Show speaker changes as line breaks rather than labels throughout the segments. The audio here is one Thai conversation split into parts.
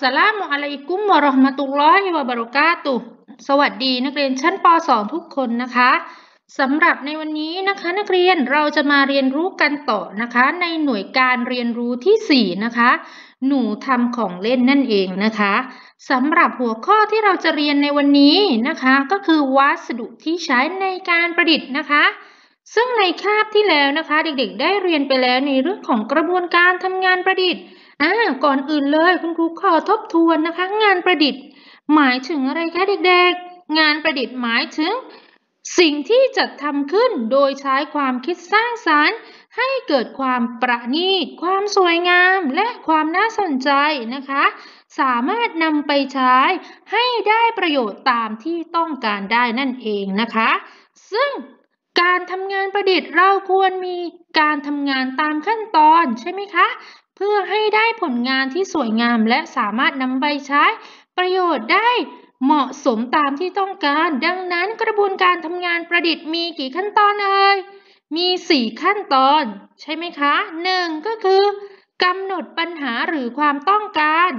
สลามุอะลัยกุมวะราะห์มะตุลลอฮิวะบะเราะกาตุสวัสดี นักเรียนชั้นป .2 ทุกคนนะคะสำหรับในวันนี้นะคะนักเรียนเราจะมาเรียนรู้กันต่อนะคะในหน่วยการเรียนรู้ที่4นะคะหนูทำของเล่นนั่นเองนะคะสำหรับหัวข้อที่เราจะเรียนในวันนี้นะคะ ก็คือวัสดุที่ใช้ในการประดิษฐ์นะคะ ซึ่งในคาบที่แล้วนะคะเด็กๆ ได้เรียนไปแล้วในเรื่องของกระบวนการทำงานประดิษฐ์อ่าก่อนอื่นเลยคุณครูขอทบทวนนะคะ งานประดิษฐ์ หมายถึงอะไรคะเด็กๆ งานประดิษฐ์หมายถึงสิ่งที่จัดทำขึ้นโดยใช้ความคิดสร้างสารรค์ ให้เกิดความประณีตความสวยงามและความน่าสนใจนะคะ สามารถนำไปใช้ให้ได้ประโยชน์ตามที่ต้องการได้นั่นเองนะคะ ซึ่งการทำงานประดิษฐ์เราควรมีการทำงานตามขั้นตอนใช่ไหมคะพื่อให้ได้ผลงานที่สวยงามและสามารถนำไปใช้ประโยชน์ได้เหมาะสมตามที่ต้องการ ดังนั้นกระบวนการทำงานประดิษฐ์มีกี่ขั้นตอนเอ่ยมี 4 ขั้นตอนใช่ไหมคะ 1. ก็คือกำหนดปัญหาหรือความต้องการ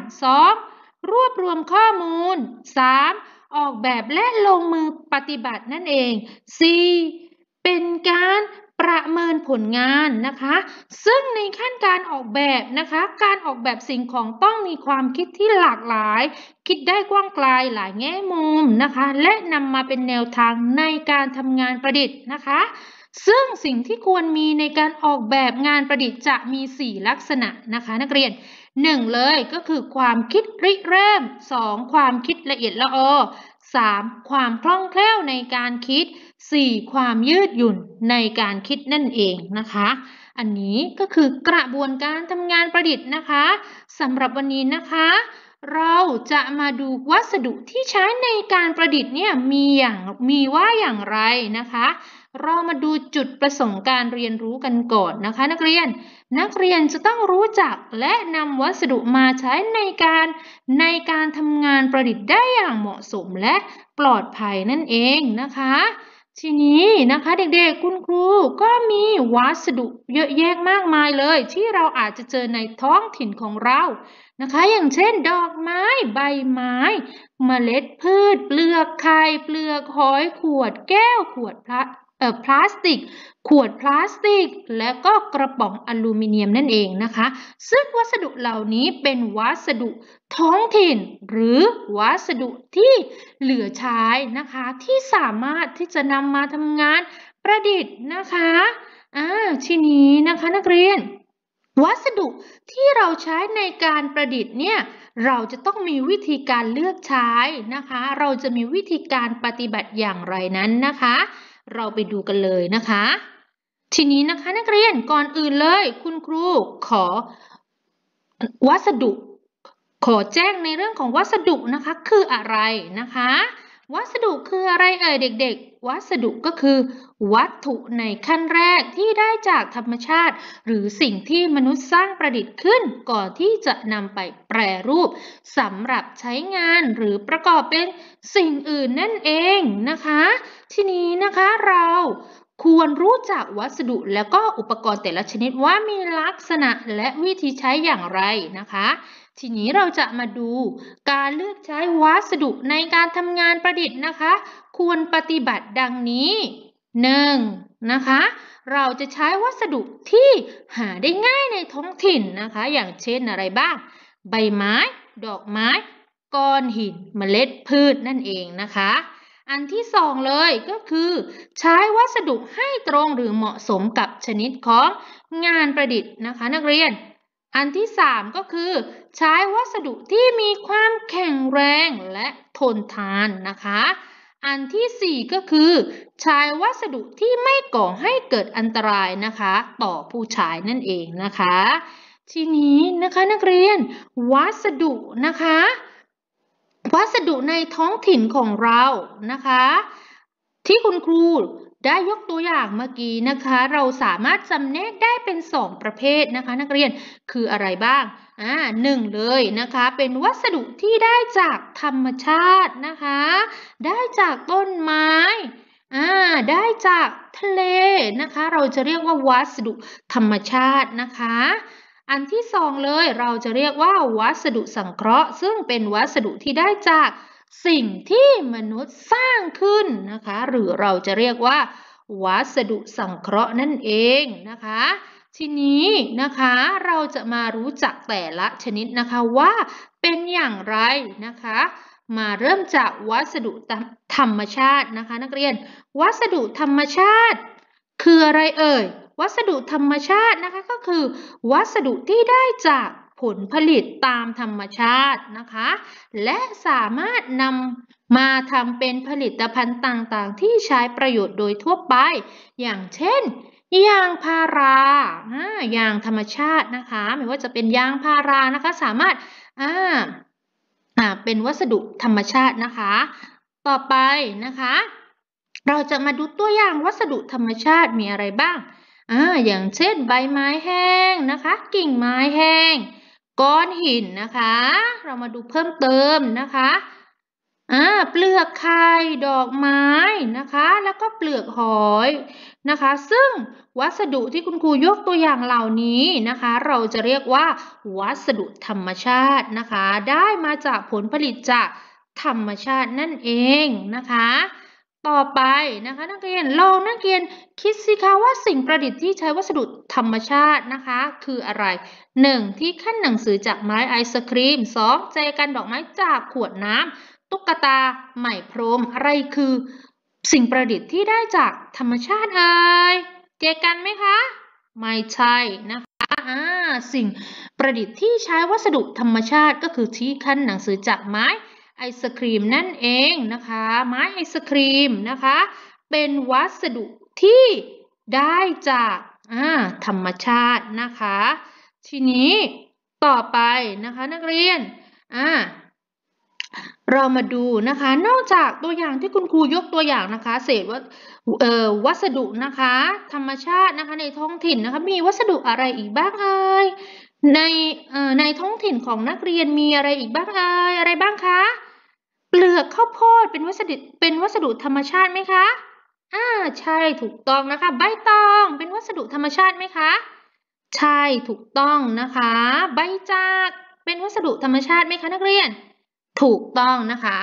2. รวบรวมข้อมูล 3. ออกแบบและลงมือปฏิบัตินั่นเอง 4. เป็นการประเมินผลงานนะคะซึ่งในขั้นการออกแบบนะคะการออกแบบสิ่งของต้องมีความคิดที่หลากหลาย คิดได้กว้างไกลหลายแง่มุมนะคะและนำมาเป็นแนวทางในการทำงานประดิษฐ์นะคะซึ่งสิ่งที่ควรมีในการออกแบบงานประดิษฐ์จะมี 4 ลักษณะนะคะนักเรียนหนึ่งเลยก็คือความคิดริเริ่ม 2. ความคิดละเอียดละออ 3. ความคล่องแคล่วในการคิด 4. ความยืดหยุ่นในการคิดนั่นเองนะคะ อันนี้ก็คือกระบวนการทำงานประดิษฐ์นะคะสำหรับวันนี้นะคะเราจะมาดูวัสดุที่ใช้ในการประดิษฐ์เนี่ยมีอย่างมีว่าอย่างไรนะคะ เรามาดูจุดประสงค์การเรียนรู้กันก่อนนะคะ นักเรียนนักเรียนจะต้องรู้จักและนำวัสดุมาใช้ในการในการทำงานประดิษฐ์ได้อย่างเหมาะสมและปลอดภัยนั่นเองนะคะทีนี้นะคะเด็กๆคุณครูก็มีวัสดุเยอะแยะมากมายเลยที่เราอาจจะเจอในท้องถิ่นของเรานะคะ อย่างเช่นดอกไม้ใบไม้ เมล็ดพืช เปลือกไข่ เปลือกหอยขวดแก้วขวดพลาเอ่อพลาสติก ขวดพลาสติก และก็กระป๋องอลูมิเนียมนั่นเองนะคะ ซึ่งวัสดุเหล่านี้เป็นวัสดุ ท้องถิ่น หรือวัสดุที่เหลือใช้นะคะที่สามารถที่จะนำมาทำงานประดิษฐ์นะคะอ่าทีนี้นะคะนักเรียน วัสดุที่เราใช้ในการประดิษฐ์เนี่ยเราจะต้องมีวิธีการเลือกใช้นะคะ เราจะมีวิธีการปฏิบัติอย่างไรนั้นนะคะเราไปดูกันเลยนะคะ ทีนี้นะคะ นักเรียนก่อนอื่นเลย คุณครูขอวัสดุ ขอแจ้งในเรื่องของวัสดุนะคะ คืออะไรนะคะวัสดุคืออะไรเอ่ยเด็กๆ วัสดุก็คือ วัตถุในขั้นแรกที่ได้จากธรรมชาติ หรือสิ่งที่มนุษย์สร้างประดิษฐ์ขึ้น ก่อนที่จะนำไปแปรรูปสำหรับใช้งานหรือประกอบเป็นสิ่งอื่นนั่นเองนะคะทีนี้นะคะเราควรรู้จักวัสดุและก็อุปกรณ์แต่ละชนิดว่ามีลักษณะและวิธีใช้อย่างไรนะคะทีนี้เราจะมาดูการเลือกใช้วัสดุในการทำงานประดิษฐ์นะคะ ควรปฏิบัติดังนี้ 1. นะคะเราจะใช้วัสดุที่หาได้ง่ายในท้องถิ่นนะคะอย่างเช่นอะไรบ้าง ใบไม้ ดอกไม้ก้อนหิน เมล็ดพืชนั่นเองนะคะ อันที่สองเลยก็คือ ใช้วัสดุให้ตรงหรือเหมาะสมกับชนิดของงานประดิษฐ์นะคะนักเรียนอันที่ 3 ก็คือ ใช้วัสดุที่มีความแข็งแรงและทนทานนะคะ อันที่ 4 ก็คือ ใช้วัสดุที่ไม่ก่อให้เกิดอันตรายนะคะต่อผู้ใช้นั่นเองนะคะ ทีนี้นะคะนักเรียน วัสดุนะคะ วัสดุในท้องถิ่นของเรานะคะที่คุณครูได้ยกตัวอย่างเมื่อกี้นะคะ เราสามารถจำแนกได้เป็น 2ประเภทนะคะนักเรียน คืออะไรบ้าง อ่าหนึ่งเลยนะคะ เป็นวัสดุที่ได้จากธรรมชาตินะคะ ได้จากต้นไม้ อ่า ได้จากทะเลนะคะ เราจะเรียกว่าวัสดุธรรมชาตินะคะ อันที่สองเลย เราจะเรียกว่าวัสดุสังเคราะห์ ซึ่งเป็นวัสดุที่ได้จากสิ่งที่มนุษย์สร้างขึ้นนะคะหรือเราจะเรียกว่า วัสดุสังเคราะห์นั่นเองนะคะ ทีนี้นะคะเราจะมารู้จักแต่ละชนิดนะคะว่าเป็นอย่างไรนะคะ มาเริ่มจากวัสดุธรรมชาตินะคะ นักเรียน วัสดุธรรมชาติ คืออะไรเอ่ยวัสดุธรรมชาตินะคะก็คือ วัสดุที่ได้จากผลผลิตตามธรรมชาตินะคะและสามารถนำมาทำเป็นผลิตภัณฑ์ต่างๆ ที่ใช้ประโยชน์โดยทั่วไป อย่างเช่น ยางพารายางธรรมชาตินะคะไม่ว่าจะเป็นยางพารานะคะสามารถเป็นวัสดุธรรมชาตินะคะ ต่อไปนะคะ เราจะมาดูตัวอย่างวัสดุธรรมชาติมีอะไรบ้างออย่างเช่นใบไม้แห้งนะคะกิ่งไม้แห้งก้อนหินนะคะ เรามาดูเพิ่มเติมนะคะ อ่า เปลือกไข่ ดอกไม้นะคะ แล้วก็เปลือกหอยนะคะ ซึ่งวัสดุที่คุณครูยกตัวอย่างเหล่านี้นะคะ เราจะเรียกว่า วัสดุธรรมชาตินะคะ ได้มาจากผลผลิตจากธรรมชาตินั่นเองนะคะต่อไปนะคะนักเรียนลองนักเรียนคิดสิคะว่าสิ่งประดิษฐ์ที่ใช้วัสดุธรรมชาตินะคะคืออะไร 1. ที่ขั้นหนังสือจากไม้ไอศครีม 2. ใจกันดอกไม้จากขวดน้ำตุ๊กตาไหมพรมอะไรคือ สิ่งประดิษฐ์ที่ได้จากธรรมชาติเอ่ยเจกันไหมคะไม่ใช่นะคะอ่าสิ่งประดิษฐ์ที่ใช้วัสดุธรรมชาติ ก็คือที่ขั้นหนังสือจากไม้ไอศครีมนั่นเองนะคะไม้ไอศครีมนะคะเป็นวัสดุที่ได้จากธรรมชาตินะคะ ทีนี้ต่อไปนะคะนักเรียน เรามาดูนะคะ นอกจากตัวอย่างที่คุณครูยกตัวอย่างนะคะเศษวัเวัสดุนะคะ ธรรมชาตินะคะในท้องถิ่นนะคะ มีวัสดุอะไรอีกบ้างเอ่ยในในท้องถิ่นของนักเรียนมีอะไรอีกบ้างเอ่ยอะไรบ้างคะเปลือกข้าวโพดเป็นวัสดุเป็นวัสดุธรรมชาติไหมคะ อ่าใช่ถูกต้องนะคะ ใบตองเป็นวัสดุธรรมชาติไหมคะใช่ถูกต้องนะคะ ใบจากเป็นวัสดุธรรมชาติไหมคะนักเรียน ถูกต้องนะคะ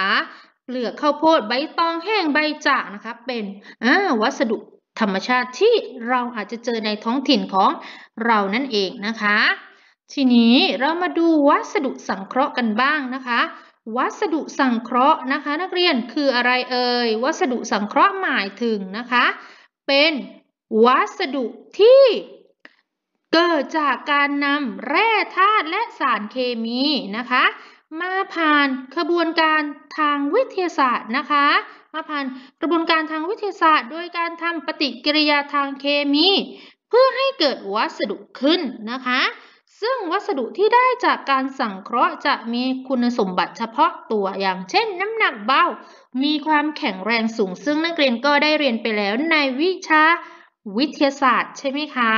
เปลือกข้าวโพดใบตองแห้งใบจากนะคะ เป็นวัสดุธรรมชาติที่เราอาจจะเจอในท้องถิ่นของเรานั่นเองนะคะ ทีนี้เรามาดูวัสดุสังเคราะห์กันบ้างนะคะวัสดุสังเคราะห์นะคะ นักเรียนคืออะไรเอ่ยวัสดุสังเคราะห์หมายถึงนะคะ เป็นวัสดุที่เกิดจากการนำแร่ธาตุและสารเคมีนะคะ มาผ่านกระบวนการทางวิทยาศาสตร์นะคะ มาผ่านกระบวนการทางวิทยาศาสตร์ โดยการทำปฏิกิริยาทางเคมี เพื่อให้เกิดวัสดุขึ้นนะคะซึ่งวัสดุที่ได้จากการสังเคราะห์จะมีคุณสมบัติเฉพาะตัวอย่าง เช่นน้ำหนักเบา มีความแข็งแรงสูง ซึ่งนักเรียนก็ได้เรียนไปแล้วในวิชาวิทยาศาสตร์ ใช่ไหมคะ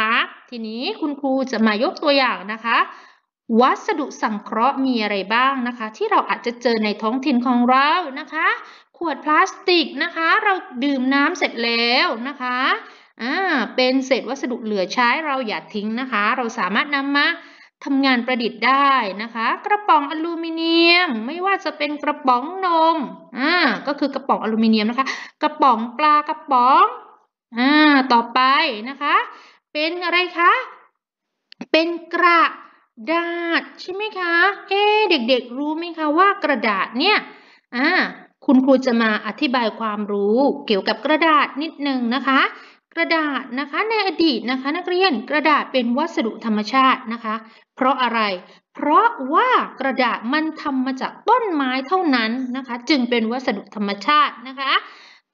ทีนี้คุณครูจะมายกตัวอย่างนะคะ วัสดุสังเคราะห์มีอะไรบ้างนะคะ ที่เราอาจจะเจอในท้องถิ่นของเรานะคะ ขวดพลาสติกนะคะ เราดื่มน้ำเสร็จแล้วนะคะอ่า เป็นเศษวัสดุเหลือใช้เราอย่าทิ้งนะคะ เราสามารถนำมาทำงานประดิษฐ์ได้นะคะ กระป๋องอลูมิเนียม ไม่ว่าจะเป็นกระป๋องนมอ่าก็คือกระป๋องอลูมิเนียมนะคะ กระป๋องปลากระป๋องอ่าต่อไปนะคะ เป็นอะไรคะเป็นกระดาษใช่ไหมคะเอ๊เด็กๆรู้ไหมคะว่ากระดาษเนี่ยอ่าคุณครูจะมาอธิบายความรู้ เกี่ยวกับกระดาษนิดนึงนะคะกระดาษนะคะในอดีตนะคะ นักเรียนกระดาษเป็นวัสดุธรรมชาตินะคะ เพราะอะไร เพราะว่ากระดาษมันทำมาจากต้นไม้เท่านั้นนะคะ จึงเป็นวัสดุธรรมชาตินะคะ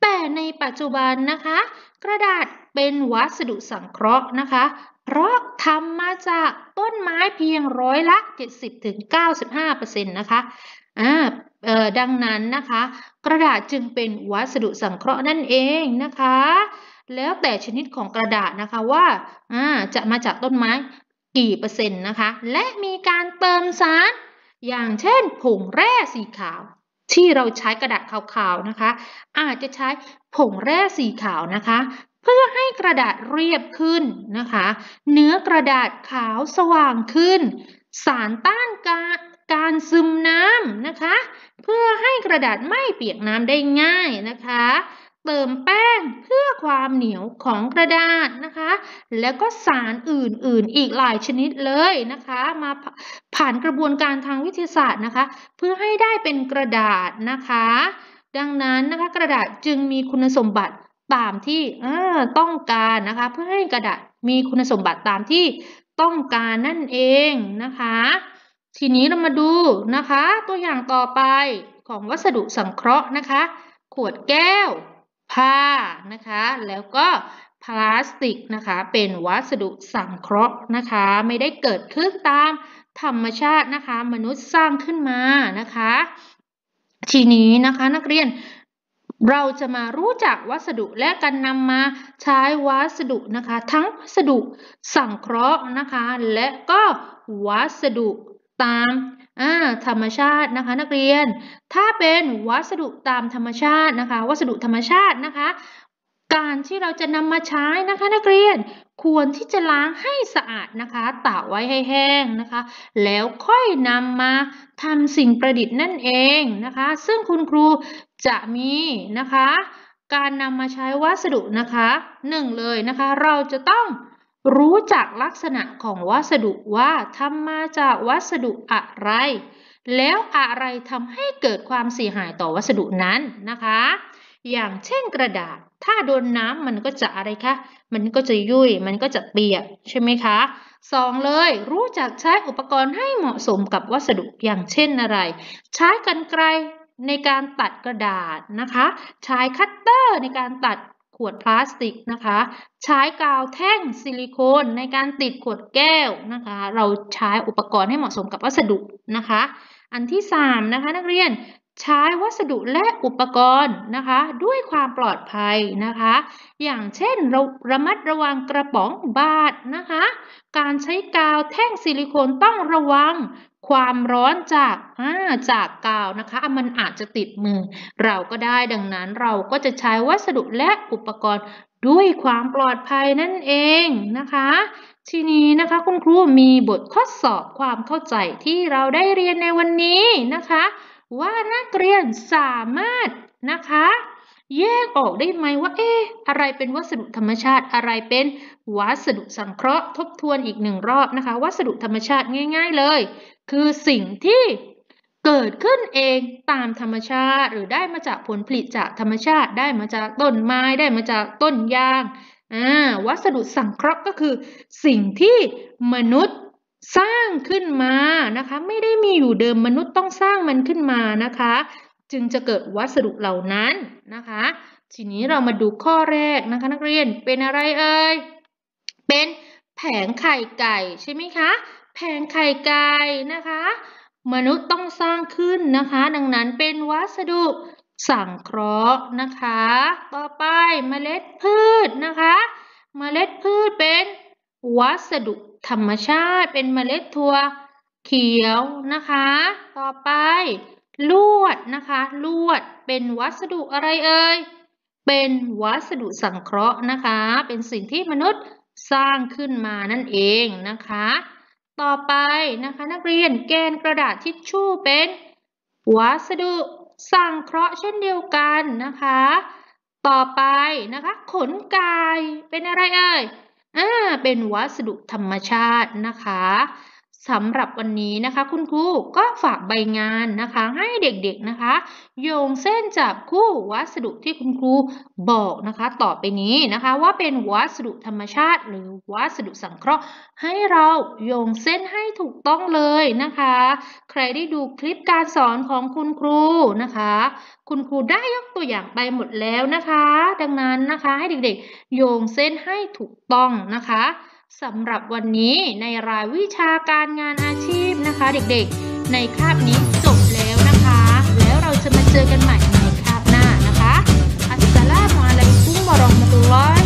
แต่ในปัจจุบันนะคะ กระดาษเป็นวัสดุสังเคราะห์นะคะเพราะทำมาจากต้นไม้เพียงร้อยละ70-95%นะคะอ่าดังนั้นนะคะ กระดาษจึงเป็นวัสดุสังเคราะห์นั่นเองนะคะแล้วแต่ชนิดของกระดาษนะคะว่าจะมาจากต้นไม้กี่เปอร์เซ็นต์นะคะ และมีการเติมสารอย่างเช่นผงแร่สีขาว ที่เราใช้กระดาษขาวๆนะคะ อาจจะใช้ผงแร่สีขาวนะคะ เพื่อให้กระดาษเรียบขึ้นนะคะ เนื้อกระดาษขาวสว่างขึ้น สารต้านการการซึมน้ำนะคะ เพื่อให้กระดาษไม่เปียกน้ำได้ง่ายนะคะเติมแป้งเพื่อความเหนียวของกระดาษนะคะ แล้วก็สารอื่น ๆ อีกหลายชนิดเลยนะคะ มาผ่านกระบวนการทางวิทยาศาสตร์นะคะ เพื่อให้ได้เป็นกระดาษนะคะ ดังนั้นนะคะ กระดาษจึงมีคุณสมบัติตามที่ต้องการนะคะ เพื่อให้กระดาษมีคุณสมบัติตามที่ต้องการนั่นเองนะคะ ทีนี้เรามาดูนะคะตัวอย่างต่อไปของวัสดุสังเคราะห์นะคะ ขวดแก้วผ้านะคะแล้วก็พลาสติกนะคะเป็นวัสดุสังเคราะห์นะคะ ไม่ได้เกิดขึ้นตามธรรมชาตินะคะมนุษย์สร้างขึ้นมานะคะ ทีนี้นะคะนักเรียนเราจะมารู้จักวัสดุและการนำมาใช้วัสดุนะคะทั้งวัสดุสังเคราะห์นะคะ และก็วัสดุตามธรรมชาตินะคะนักเรียน ถ้าเป็นวัสดุตามธรรมชาตินะคะ วัสดุธรรมชาตินะคะ การที่เราจะนำมาใช้นะคะนักเรียนควรที่จะล้างให้สะอาดนะคะตากไว้ให้แห้งนะคะแล้วค่อยนำมาทำสิ่งประดิษฐ์นั่นเองนะคะซึ่งคุณครูจะมีนะคะการนำมาใช้วัสดุนะคะหนึ่งเลยนะคะเราจะต้องรู้จักลักษณะของวัสดุว่าทำมาจากวัสดุอะไร แล้วอะไรทำให้เกิดความเสียหายต่อวัสดุนั้นนะคะ อย่างเช่นกระดาษถ้าโดนน้ำมันก็จะอะไรคะมันก็จะยุ่ยมันก็จะเปียกใช่ไหมคะสองเลยรู้จักใช้อุปกรณ์ให้เหมาะสมกับวัสดุอย่างเช่นอะไร ใช้กันไกลในการตัดกระดาษนะคะ ใช้คัตเตอร์ในการตัดขวดพลาสติกนะคะ ใช้กาวแท่งซิลิโคนในการติดขวดแก้วนะคะ เราใช้อุปกรณ์ให้เหมาะสมกับวัสดุนะคะ อันที่ 3 นะคะนักเรียนใช้วัสดุและอุปกรณ์นะคะ ด้วยความปลอดภัยนะคะ อย่างเช่นระระมัดระวังกระป๋องบาดนะคะ การใช้กาวแท่งซิลิโคนต้องระวังความร้อนจากาจากกาวนะคะ มันอาจจะติดมือ เราก็ได้ดังนั้นเราก็จะใช้วัสดุและอุปกรณ์ด้วยความปลอดภัยนั่นเองนะคะ ทีนี้นะคะ คุณครูมีบททดสอบความเข้าใจที่เราได้เรียนในวันนี้นะคะว่านักเรียนสามารถนะคะ แยกออกได้ไหมว่าเอ๊ะอะไรเป็นวัสดุธรรมชาติอะไรเป็น วัสดุสังเคราะห์ทบทวนอีกหนึ่งรอบนะคะ วัสดุธรรมชาติง่ายๆเลย คือสิ่งที่เกิดขึ้นเองตามธรรมชาติ หรือได้มาจากผลผลิตจากธรรมชาติได้มาจากต้นไม้ได้มาจากต้นยาง วัสดุสังเคราะห์ก็คือสิ่งที่มนุษย์สร้างขึ้นมานะคะไม่ได้มีอยู่เดิมมนุษย์ต้องสร้างมันขึ้นมานะคะ จึงจะเกิดวัสดุเหล่านั้นนะคะ ทีนี้เรามาดูข้อแรกนะคะนักเรียนเป็นอะไรเอ่ยเป็นแผงไข่ไก่ใช่ไหมคะแผงไข่ไก่นะคะ มนุษย์ต้องสร้างขึ้นนะคะ ดังนั้นเป็นวัสดุสังเคราะห์นะคะ ต่อไปเมล็ดพืชนะคะ เมล็ดพืชเป็นวัสดุธรรมชาติเป็นเมล็ดถั่วเขียวนะคะ ต่อไป ลวดนะคะ ลวดเป็นวัสดุอะไรเอ่ยเป็นวัสดุสังเคราะห์นะคะเป็นสิ่งที่มนุษย์สร้างขึ้นมานั่นเองนะคะ ต่อไปนะคะ นักเรียนแกนกระดาษทิชชู่ เป็น วัสดุสังเคราะห์เช่นเดียวกันนะคะ ต่อไปนะคะขนไก่เป็นอะไรเอ่ยอ่า เป็นวัสดุธรรมชาตินะคะสำหรับวันนี้นะคะ คุณครูก็ฝากใบงานนะคะ ให้เด็กๆนะคะ โยงเส้นจับคู่วัสดุที่คุณครูบอกนะคะ ต่อไปนี้นะคะ ว่าเป็นวัสดุธรรมชาติหรือวัสดุสังเคราะห์ ให้เราโยงเส้นให้ถูกต้องเลยนะคะ ใครได้ดูคลิปการสอนของคุณครูนะคะ คุณครูได้ยกตัวอย่างไปหมดแล้วนะคะ ดังนั้นนะคะให้เด็กๆ โยงเส้นให้ถูกต้องนะคะสำหรับวันนี้ในรายวิชาการงานอาชีพนะคะเด็กๆ ในคาบนี้จบแล้วนะคะ แล้วเราจะมาเจอกันใหม่ในคาบหน้านะคะอัสสลามุอะลัยกุมวะรอหมะตุลลอฮ